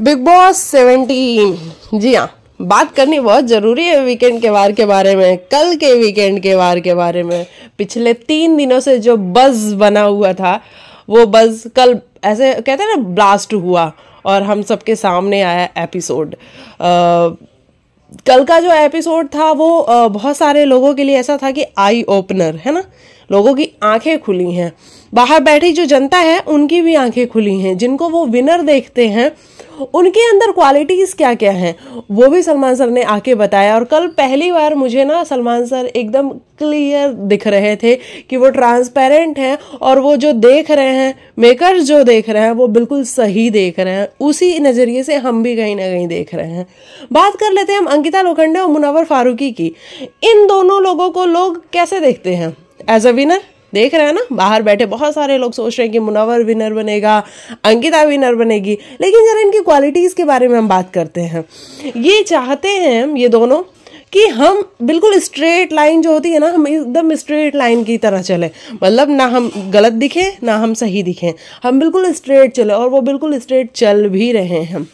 big boss seventeen जी हाँ बात करनी बहुत ज़रूरी है वीकेंड के वार के बारे में कल के वीकेंड के वार के बारे में पिछले तीन दिनों से जो बज़ बना हुआ था वो बज़ कल ऐसे कहते हैं ना ब्लास्ट हुआ और हम सबके सामने आया एपिसोड कल का जो एपिसोड था वो बहुत सारे लोगों के लिए ऐसा था कि आई ओपनर है ना लोगों की आंखें खुली हैं बाहर बैठी जो जनता है उनकी भी आंखें खुली हैं जिनको वो विनर देखते हैं उनके अंदर क्वालिटीज़ क्या क्या हैं वो भी सलमान सर ने आके बताया और कल पहली बार मुझे ना सलमान सर एकदम क्लियर दिख रहे थे कि वो ट्रांसपेरेंट हैं और वो जो देख रहे हैं मेकर जो देख रहे हैं वो बिल्कुल सही देख रहे हैं उसी नज़रिए से हम भी कहीं ना कहीं देख रहे हैं बात कर लेते हैं हम अंकिता लोखंडे और मुनावर फारूकी की इन दोनों लोगों को लोग कैसे देखते हैं एज अ विनर देख रहे हैं ना बाहर बैठे बहुत सारे लोग सोच रहे हैं कि मुनावर विनर बनेगा अंकिता विनर बनेगी लेकिन ज़रा इनकी क्वालिटीज़ के बारे में हम बात करते हैं ये चाहते हैं ये दोनों कि हम बिल्कुल स्ट्रेट लाइन जो होती है ना हम एकदम स्ट्रेट लाइन की तरह चले मतलब ना हम गलत दिखें ना हम सही दिखें हम बिल्कुल स्ट्रेट चले और वो बिल्कुल स्ट्रेट चल भी रहे हैं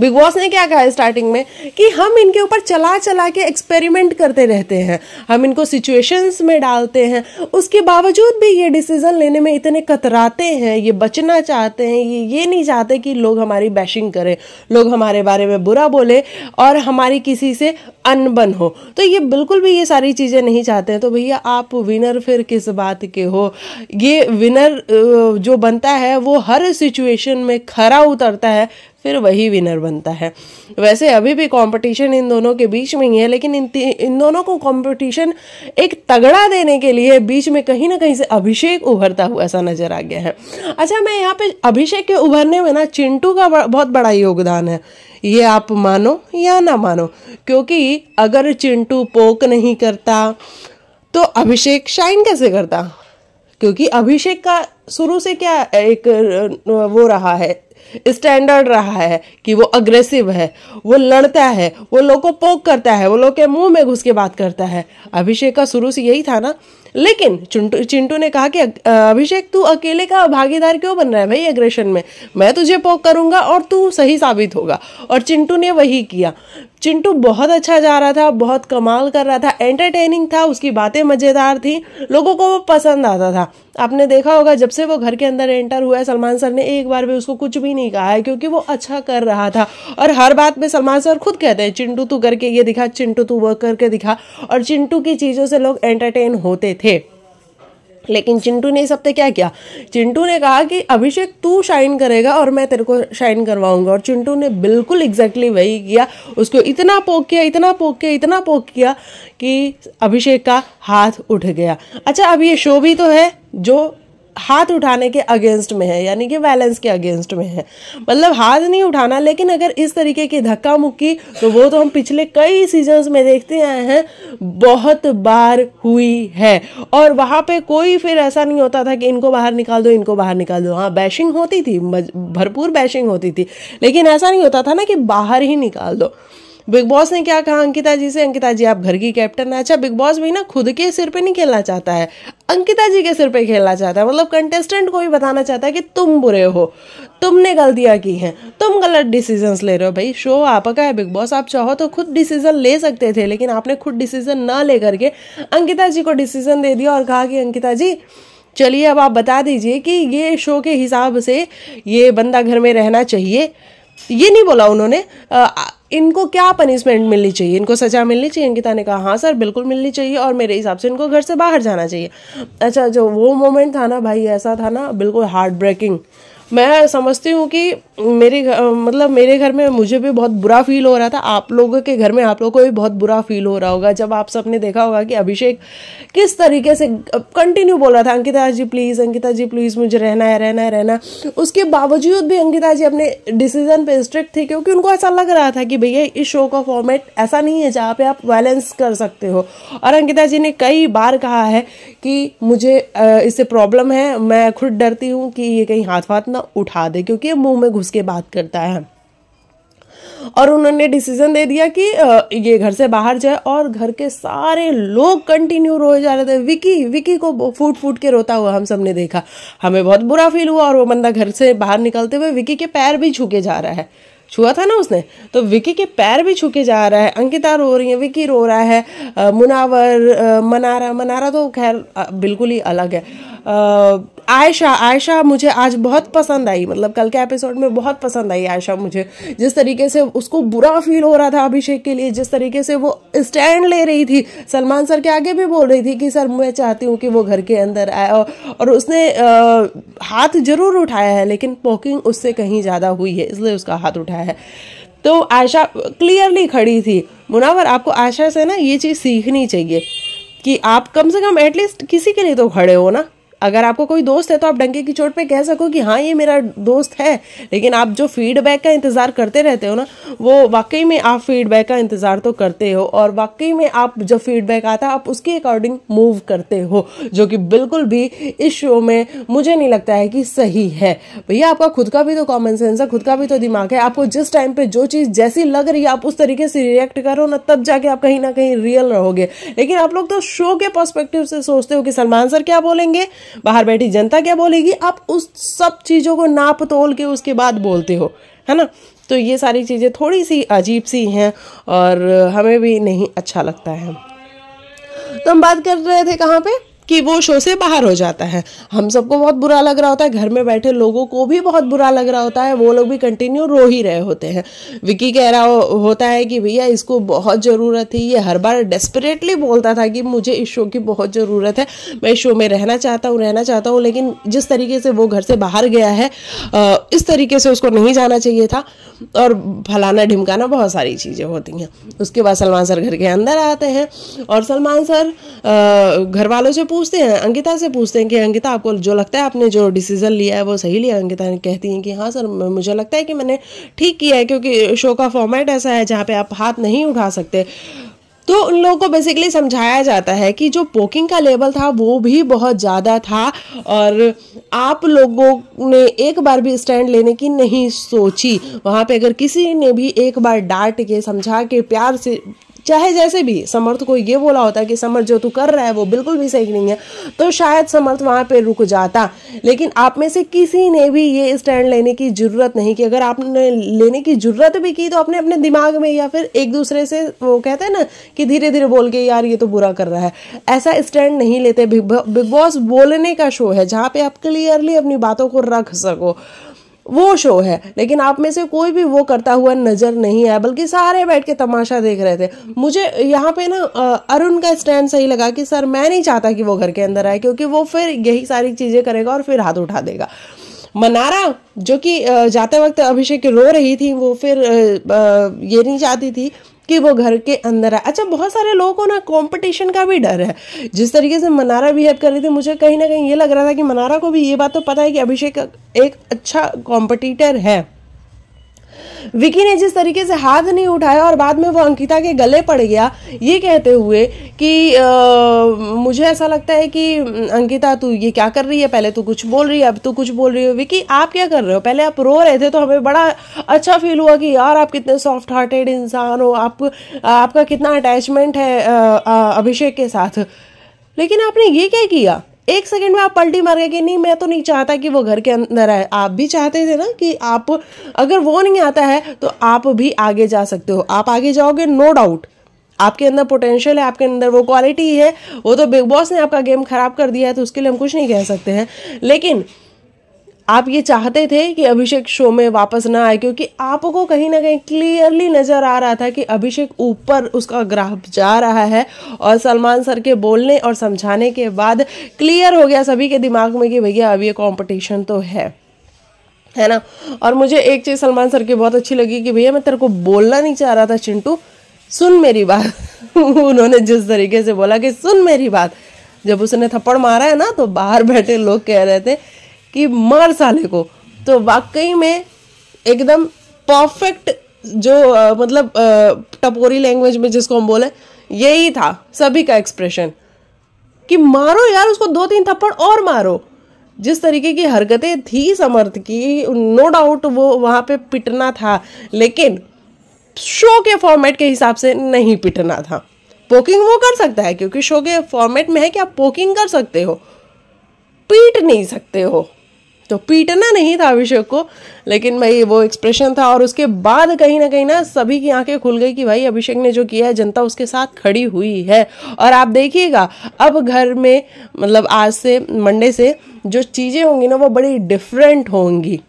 बिग बॉस ने क्या कहा स्टार्टिंग में कि हम इनके ऊपर चला चला के एक्सपेरिमेंट करते रहते हैं हम इनको सिचुएशंस में डालते हैं उसके बावजूद भी ये डिसीजन लेने में इतने कतराते हैं ये बचना चाहते हैं ये ये नहीं चाहते कि लोग हमारी बैशिंग करें लोग हमारे बारे में बुरा बोले और हमारी किसी से अनबन हो तो ये बिल्कुल भी ये सारी चीज़ें नहीं चाहते हैं तो भैया आप विनर फिर किस बात के हो ये विनर जो बनता है वो हर सिचुएशन में खरा उतरता है फिर वही विनर बनता है वैसे अभी भी कंपटीशन इन दोनों के बीच में ही है लेकिन इन इन दोनों को कंपटीशन एक तगड़ा देने के लिए बीच में कहीं ना कहीं से अभिषेक उभरता हुआ ऐसा नजर आ गया है अच्छा मैं यहाँ पे अभिषेक के उभरने में ना चिंटू का बहुत बड़ा योगदान है ये आप मानो या ना मानो क्योंकि अगर चिंटू पोक नहीं करता तो अभिषेक शाइन कैसे करता क्योंकि अभिषेक का शुरू से क्या एक वो रहा है स्टैंडर्ड रहा है कि वो अग्रेसिव है वो लड़ता है वो लोग को पोक करता है वो लोग के मुंह में घुस के बात करता है अभिषेक का शुरू से यही था ना लेकिन चिंटू चिंटू ने कहा कि अभिषेक तू अकेले का भागीदार क्यों बन रहा है भाई एग्रेशन में मैं तुझे पोक करूंगा और तू सही साबित होगा और चिंटू ने वही किया चिंटू बहुत अच्छा जा रहा था बहुत कमाल कर रहा था एंटरटेनिंग था उसकी बातें मज़ेदार थी लोगों को वो पसंद आता था आपने देखा होगा जब से वो घर के अंदर एंटर हुआ है सलमान सर ने एक बार भी उसको कुछ भी नहीं कहा है क्योंकि वो अच्छा कर रहा था और हर बात में सलमान सर खुद कहते हैं चिंटू तू करके ये दिखा चिंटू तू वर्क करके दिखा और चिंटू की चीज़ों से लोग एंटरटेन होते थे थे लेकिन चिंटू ने इस हफ्ते क्या किया चिंटू ने कहा कि अभिषेक तू शाइन करेगा और मैं तेरे को शाइन करवाऊंगा और चिंटू ने बिल्कुल एग्जैक्टली exactly वही किया उसको इतना पोक किया इतना पोक किया इतना पोक किया कि अभिषेक का हाथ उठ गया अच्छा अब ये शो भी तो है जो हाथ उठाने के अगेंस्ट में है यानी कि बैलेंस के अगेंस्ट में है मतलब हाथ नहीं उठाना लेकिन अगर इस तरीके की धक्का मुक्की तो वो तो हम पिछले कई सीजन्स में देखते आए हैं बहुत बार हुई है और वहाँ पे कोई फिर ऐसा नहीं होता था कि इनको बाहर निकाल दो इनको बाहर निकाल दो हाँ बैशिंग होती थी भरपूर बैशिंग होती थी लेकिन ऐसा नहीं होता था ना कि बाहर ही निकाल दो बिग बॉस ने क्या कहा अंकिता जी से अंकिता जी आप घर की कैप्टन है अच्छा बिग बॉस भी ना खुद के सिर पे नहीं खेलना चाहता है अंकिता जी के सिर पे खेलना चाहता है मतलब कंटेस्टेंट को भी बताना चाहता है कि तुम बुरे हो तुमने गलतियाँ की हैं तुम गलत डिसीजंस ले रहे हो भाई शो आपका है बिग बॉस आप चाहो तो खुद डिसीजन ले सकते थे लेकिन आपने खुद डिसीजन ना ले करके अंकिता जी को डिसीजन दे दिया और कहा कि अंकिता जी चलिए अब आप बता दीजिए कि ये शो के हिसाब से ये बंदा घर में रहना चाहिए ये नहीं बोला उन्होंने इनको क्या पनिशमेंट मिलनी चाहिए इनको सज़ा मिलनी चाहिए अंकिता ने कहा हाँ सर बिल्कुल मिलनी चाहिए और मेरे हिसाब से इनको घर से बाहर जाना चाहिए अच्छा जो वो मोमेंट था ना भाई ऐसा था ना बिल्कुल हार्ट ब्रेकिंग मैं समझती हूँ कि मेरे मतलब मेरे घर में मुझे भी बहुत बुरा फील हो रहा था आप लोगों के घर में आप लोगों को भी बहुत बुरा फील हो रहा होगा जब आप सबने देखा होगा कि अभिषेक किस तरीके से कंटिन्यू बोल रहा था अंकिता जी प्लीज़ अंकिता जी प्लीज़ मुझे रहना है रहना है रहना उसके बावजूद भी अंकिता जी अपने डिसीजन पर स्ट्रिक्ट थी क्योंकि उनको ऐसा लग रहा था कि भैया इस शो का फॉर्मेट ऐसा नहीं है जहाँ पर आप बैलेंस कर सकते हो और अंकिता जी ने कई बार कहा है कि मुझे इससे प्रॉब्लम है मैं खुद डरती हूँ कि ये कहीं हाथ वाथ ना उठा दे क्योंकि ये मुंह में घुस के बात करता है और उन्होंने डिसीजन दे दिया कि ये घर से बाहर जाए और घर के सारे लोग कंटिन्यू रोए जा रहे थे विकी विकी को फूट फूट के रोता हुआ हम सबने देखा हमें बहुत बुरा फील हुआ और वो बंदा घर से बाहर निकलते हुए विकी के पैर भी छूके जा रहा है छुआ था ना उसने तो विकी के पैर भी छूके जा रहा है अंकिता रो रही है विकी रो रहा है आ, मुनावर आ, मनारा मनारा तो खैर बिल्कुल ही अलग है आ, आयशा आयशा मुझे आज बहुत पसंद आई मतलब कल के एपिसोड में बहुत पसंद आई आयशा मुझे जिस तरीके से उसको बुरा फील हो रहा था अभिषेक के लिए जिस तरीके से वो स्टैंड ले रही थी सलमान सर के आगे भी बोल रही थी कि सर मैं चाहती हूँ कि वो घर के अंदर आए और उसने आ, हाथ जरूर उठाया है लेकिन पॉकिंग उससे कहीं ज़्यादा हुई है इसलिए उसका हाथ उठाया है तो आयशा क्लियरली खड़ी थी मुनावर आपको आयशा से ना ये चीज़ सीखनी चाहिए कि आप कम से कम एटलीस्ट किसी के लिए तो खड़े हो ना अगर आपको कोई दोस्त है तो आप डंके की चोट पे कह सको कि हाँ ये मेरा दोस्त है लेकिन आप जो फीडबैक का इंतज़ार करते रहते हो ना वो वाकई में आप फीडबैक का इंतज़ार तो करते हो और वाकई में आप जो फीडबैक आता है आप उसके अकॉर्डिंग मूव करते हो जो कि बिल्कुल भी इस शो में मुझे नहीं लगता है कि सही है भैया आपका खुद का भी तो कॉमन सेंस है खुद का भी तो दिमाग है आपको जिस टाइम पर जो चीज़ जैसी लग रही है आप उस तरीके से रिएक्ट करो ना तब जाके आप कहीं ना कहीं रियल रहोगे लेकिन आप लोग तो शो के पर्स्पेक्टिव से सोचते हो कि सलमान सर क्या बोलेंगे बाहर बैठी जनता क्या बोलेगी आप उस सब चीज़ों को नाप तोल के उसके बाद बोलते हो है ना तो ये सारी चीज़ें थोड़ी सी अजीब सी हैं और हमें भी नहीं अच्छा लगता है तो हम बात कर रहे थे कहाँ पे कि वो शो से बाहर हो जाता है हम सबको बहुत बुरा लग रहा होता है घर में बैठे लोगों को भी बहुत बुरा लग रहा होता है वो लोग भी कंटिन्यू रो ही रहे होते हैं विकी कह रहा हो, होता है कि भैया इसको बहुत ज़रूरत थी ये हर बार डेस्परेटली बोलता था कि मुझे इस शो की बहुत ज़रूरत है मैं इस शो में रहना चाहता हूँ रहना चाहता हूँ लेकिन जिस तरीके से वो घर से बाहर गया है इस तरीके से उसको नहीं जाना चाहिए था और फलाना ढिमकाना बहुत सारी चीज़ें होती हैं उसके बाद सलमान सर घर के अंदर आते हैं और सलमान सर घर वालों से पूछते हैं अंकिता से पूछते हैं कि अंकिता आपको जो लगता है आपने जो डिसीजन लिया है वो सही लिया अंकिता कहती हैं कि हाँ सर मुझे लगता है कि मैंने ठीक किया है क्योंकि शो का फॉर्मेट ऐसा है जहाँ पे आप हाथ नहीं उठा सकते तो उन लोगों को बेसिकली समझाया जाता है कि जो पोकिंग का लेवल था वो भी बहुत ज़्यादा था और आप लोगों ने एक बार भी स्टैंड लेने की नहीं सोची वहाँ पे अगर किसी ने भी एक बार डांट के समझा के प्यार से चाहे जैसे भी समर्थ को ये बोला होता कि समर्थ जो तू कर रहा है वो बिल्कुल भी सही नहीं है तो शायद समर्थ वहाँ पे रुक जाता लेकिन आप में से किसी ने भी ये स्टैंड लेने की ज़रूरत नहीं कि अगर आपने लेने की ज़रूरत भी की तो आपने अपने दिमाग में या फिर एक दूसरे से वो कहते हैं ना कि धीरे धीरे बोल के यार ये तो बुरा कर रहा है ऐसा स्टैंड नहीं लेते बिग बॉस बोलने का शो है जहाँ पे आप क्लियरली अपनी बातों को रख सको वो शो है लेकिन आप में से कोई भी वो करता हुआ नज़र नहीं आया बल्कि सारे बैठ के तमाशा देख रहे थे मुझे यहाँ पे ना अरुण का स्टैंड सही लगा कि सर मैं नहीं चाहता कि वो घर के अंदर आए क्योंकि वो फिर यही सारी चीज़ें करेगा और फिर हाथ उठा देगा मनारा जो कि जाते वक्त अभिषेक रो रही थी वो फिर ये नहीं चाहती थी कि वो घर के अंदर है अच्छा बहुत सारे लोगों को ना कंपटीशन का भी डर है जिस तरीके से मनारा बिहेव कर रही थी मुझे कहीं ना कहीं ये लग रहा था कि मनारा को भी ये बात तो पता है कि अभिषेक एक अच्छा कॉम्पिटिटर है विकी ने जिस तरीके से हाथ नहीं उठाया और बाद में वो अंकिता के गले पड़ गया ये कहते हुए कि आ, मुझे ऐसा लगता है कि अंकिता तू ये क्या कर रही है पहले तू कुछ बोल रही है अब तू कुछ बोल रही हो विकी आप क्या कर रहे हो पहले आप रो रहे थे तो हमें बड़ा अच्छा फील हुआ कि यार आप कितने सॉफ्ट हार्टेड इंसान हो आप आपका कितना अटैचमेंट है अभिषेक के साथ लेकिन आपने ये क्या किया एक सेकंड में आप पलटी मार गए कि नहीं मैं तो नहीं चाहता कि वो घर के अंदर आए आप भी चाहते थे ना कि आप अगर वो नहीं आता है तो आप भी आगे जा सकते हो आप आगे जाओगे नो डाउट आपके अंदर पोटेंशियल है आपके अंदर वो क्वालिटी है वो तो बिग बॉस ने आपका गेम खराब कर दिया है तो उसके लिए हम कुछ नहीं कह सकते हैं लेकिन आप ये चाहते थे कि अभिषेक शो में वापस ना आए क्योंकि आपको कहीं ना कहीं क्लियरली नज़र आ रहा था कि अभिषेक ऊपर उसका ग्राफ जा रहा है और सलमान सर के बोलने और समझाने के बाद क्लियर हो गया सभी के दिमाग में कि भैया अब ये कॉम्पिटिशन तो है है ना और मुझे एक चीज़ सलमान सर की बहुत अच्छी लगी कि भैया मैं तेरे को बोलना नहीं चाह रहा था चिंटू सुन मेरी बात उन्होंने जिस तरीके से बोला कि सुन मेरी बात जब उसने थप्पड़ मारा है ना तो बाहर बैठे लोग कह रहे थे कि मार साले को तो वाकई में एकदम परफेक्ट जो आ, मतलब आ, टपोरी लैंग्वेज में जिसको हम बोले यही था सभी का एक्सप्रेशन कि मारो यार उसको दो तीन थप्पड़ और मारो जिस तरीके की हरकतें थी समर्थ की नो डाउट वो वहाँ पे पिटना था लेकिन शो के फॉर्मेट के हिसाब से नहीं पिटना था पोकिंग वो कर सकता है क्योंकि शो के फॉर्मेट में है कि आप पोकिंग कर सकते हो पीट नहीं सकते हो तो पीटना नहीं था अभिषेक को लेकिन भाई वो एक्सप्रेशन था और उसके बाद कहीं ना कहीं ना सभी की आंखें खुल गई कि भाई अभिषेक ने जो किया है जनता उसके साथ खड़ी हुई है और आप देखिएगा अब घर में मतलब आज से मंडे से जो चीज़ें होंगी ना वो बड़ी डिफरेंट होंगी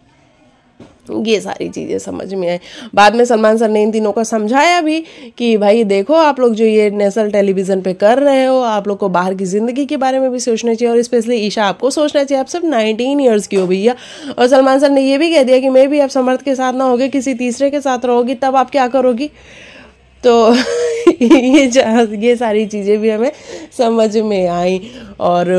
ये सारी चीज़ें समझ में आई बाद में सलमान सर ने इन तीनों को समझाया भी कि भाई देखो आप लोग जो ये नेशनल टेलीविज़न पे कर रहे हो आप लोग को बाहर की ज़िंदगी के बारे में भी सोचना चाहिए और स्पेशली ईशा आपको सोचना चाहिए आप सिर्फ 19 ईयर्स की हो भैया और सलमान सर ने ये भी कह दिया कि मैं भी आप समर्थ के साथ ना होगी किसी तीसरे के साथ रहोगी तब आप क्या करोगी तो ये ये सारी चीज़ें भी हमें समझ में आई और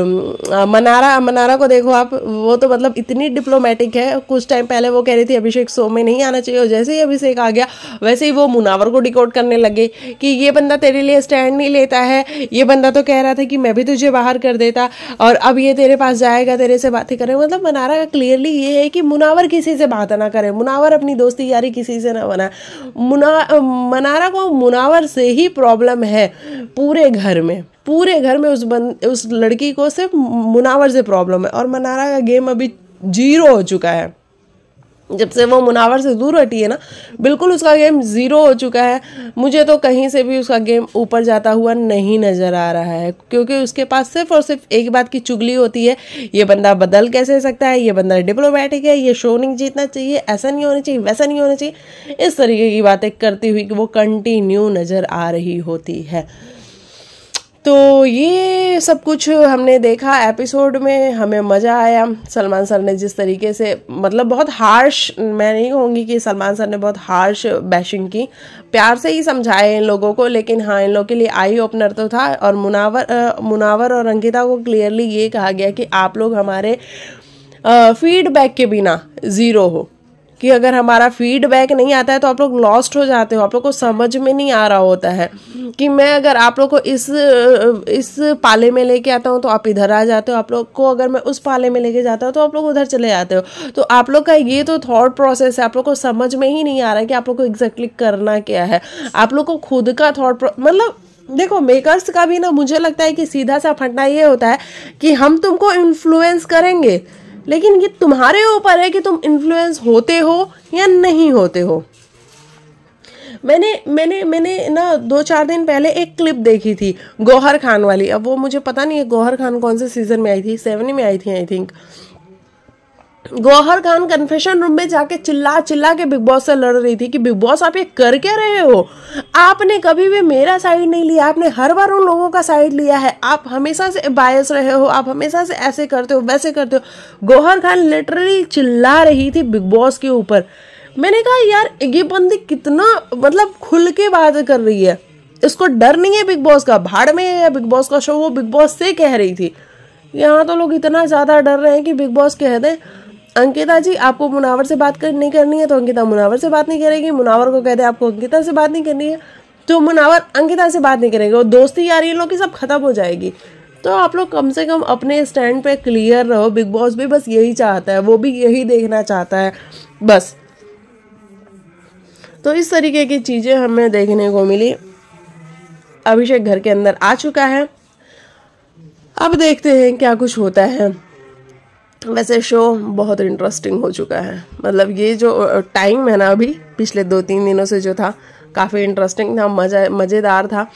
मनारा मनारा को देखो आप वो तो मतलब इतनी डिप्लोमेटिक है कुछ टाइम पहले वो कह रही थी अभिषेक शो में नहीं आना चाहिए और जैसे ही अभिषेक आ गया वैसे ही वो मुनावर को डिकोड करने लगे कि ये बंदा तेरे लिए स्टैंड नहीं लेता है ये बंदा तो कह रहा था कि मैं भी तुझे बाहर कर देता और अब ये तेरे पास जाएगा तेरे से बातें करें मतलब मनारा का क्लियरली ये है कि मुनावर किसी से बात ना करें मुनावर अपनी दोस्ती यारी किसी से ना बनाए मुना मनारा को मुनावर से ही प्रॉब्लम है पूरे घर में पूरे घर में उस बंद उस लड़की को सिर्फ मुनावर से प्रॉब्लम है और मनारा का गेम अभी जीरो हो चुका है जब से वो मुनावर से दूर हटी है ना बिल्कुल उसका गेम ज़ीरो हो चुका है मुझे तो कहीं से भी उसका गेम ऊपर जाता हुआ नहीं नज़र आ रहा है क्योंकि उसके पास सिर्फ और सिर्फ एक बात की चुगली होती है ये बंदा बदल कैसे सकता है ये बंदा डिप्लोमेटिक है ये शो नहीं जीतना चाहिए ऐसा नहीं होना चाहिए वैसा नहीं होना चाहिए इस तरीके की बातें करती हुई कि वो कंटिन्यू नज़र आ रही होती है तो ये सब कुछ हमने देखा एपिसोड में हमें मज़ा आया सलमान सर ने जिस तरीके से मतलब बहुत हार्श मैं नहीं कहूँगी कि सलमान सर ने बहुत हार्श बैशिंग की प्यार से ही समझाए इन लोगों को लेकिन हाँ इन लोगों के लिए आई ओपनर तो था और मुनावर आ, मुनावर और अंकिता को क्लियरली ये कहा गया कि आप लोग हमारे फीडबैक के बिना ज़ीरो हो कि अगर हमारा फीडबैक नहीं आता है तो आप लोग लॉस्ट हो जाते हो आप लोग को समझ में नहीं आ रहा होता है कि मैं अगर आप लोग को इस इस पाले में लेके आता हूँ तो आप इधर आ जाते हो आप लोग को अगर मैं उस पाले में लेके जाता हूँ तो आप लोग उधर चले जाते हो तो आप लोग का ये तो थॉट प्रोसेस है आप लोग को समझ में ही नहीं आ रहा है कि आप लोग को एग्जैक्टली करना क्या है आप लोग को खुद का थाट मतलब देखो मेकर्स का भी ना मुझे लगता है कि सीधा सा फटना ये होता है कि हम तुमको इन्फ्लुएंस करेंगे लेकिन ये तुम्हारे ऊपर है कि तुम इन्फ्लुएंस होते हो या नहीं होते हो मैंने मैंने मैंने ना दो चार दिन पहले एक क्लिप देखी थी गौहर खान वाली अब वो मुझे पता नहीं है गौहर खान कौन से सीज़न में आई थी सेवन में आई थी I think Gauhar Khan confession room में जाके चिल्ला चिल्ला के बिग बॉस से लड़ रही थी कि बिग बॉस आप ये कर क्या रहे हो आपने कभी भी मेरा साइड नहीं लिया आपने हर बार उन लोगों का साइड लिया है आप हमेशा से बायस रहे हो आप हमेशा से ऐसे करते हो वैसे करते हो गौहर खान लिटरली चिल्ला रही थी बिग बॉस के ऊपर मैंने कहा यार ये बंदी कितना मतलब खुल के बात कर रही है इसको डर नहीं है बिग बॉस का भाड़ में है बिग बॉस का शो वो बिग बॉस से कह रही थी यहाँ तो लोग इतना ज़्यादा डर रहे हैं कि बिग बॉस कह दें अंकिता जी आपको मुनावर से बात कर, नहीं करनी है तो अंकिता मुनावर से बात नहीं करेगी मुनावर को कहते आपको अंकिता से बात नहीं करनी है तो मुनावर अंकिता से बात नहीं करेंगे और दोस्ती यारी इन लोग की सब खत्म हो जाएगी तो आप लोग कम से कम अपने स्टैंड पे क्लियर रहो बिग बॉस भी बस यही चाहता है वो भी यही देखना चाहता है बस तो इस तरीके की चीज़ें हमें देखने को मिली अभिषेक घर के अंदर आ चुका है अब देखते हैं क्या कुछ होता है वैसे शो बहुत इंटरेस्टिंग हो चुका है मतलब ये जो टाइम है ना अभी पिछले दो तीन दिनों से जो था काफ़ी इंटरेस्टिंग था मज़ा मज़ेदार था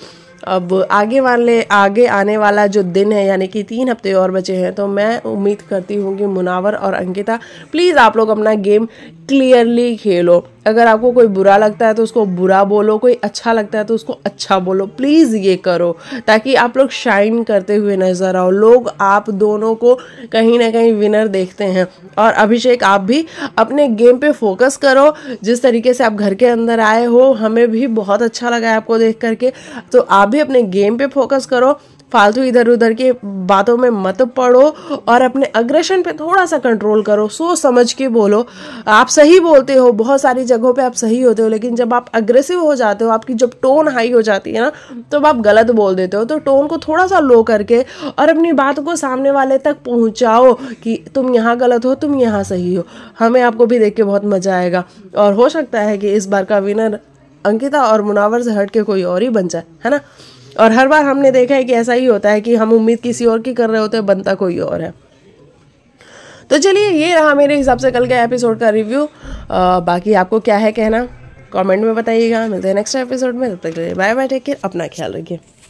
अब आगे वाले आगे आने वाला जो दिन है यानी कि तीन हफ्ते और बचे हैं तो मैं उम्मीद करती हूँ कि मुनावर और अंकिता प्लीज़ आप लोग अपना गेम क्लियरली खेलो अगर आपको कोई बुरा लगता है तो उसको बुरा बोलो कोई अच्छा लगता है तो उसको अच्छा बोलो प्लीज़ ये करो ताकि आप लोग शाइन करते हुए नज़र आओ लोग आप दोनों को कहीं ना कहीं विनर देखते हैं और अभिषेक आप भी अपने गेम पे फोकस करो जिस तरीके से आप घर के अंदर आए हो हमें भी बहुत अच्छा लगा है आपको देख करके तो आप भी अपने गेम पर फोकस करो फालतू इधर उधर के बातों में मत पड़ो और अपने अग्रेशन पे थोड़ा सा कंट्रोल करो सोच समझ के बोलो आप सही बोलते हो बहुत सारी जगहों पे आप सही होते हो लेकिन जब आप अग्रेसिव हो जाते हो आपकी जब टोन हाई हो जाती है ना तब तो आप गलत बोल देते हो तो टोन को थोड़ा सा लो करके और अपनी बात को सामने वाले तक पहुँचाओ कि तुम यहाँ गलत हो तुम यहाँ सही हो हमें आपको भी देख के बहुत मज़ा आएगा और हो सकता है कि इस बार का विनर अंकिता और मुनावर से हट के कोई और ही बन जाए है ना और हर बार हमने देखा है कि ऐसा ही होता है कि हम उम्मीद किसी और की कर रहे होते हैं बनता कोई और है तो चलिए ये रहा मेरे हिसाब से कल के एपिसोड का रिव्यू बाकी आपको क्या है कहना कमेंट में बताइएगा मिलते हैं नेक्स्ट एपिसोड में तब तक के लिए बाय बाय टेक केयर अपना ख्याल रखिए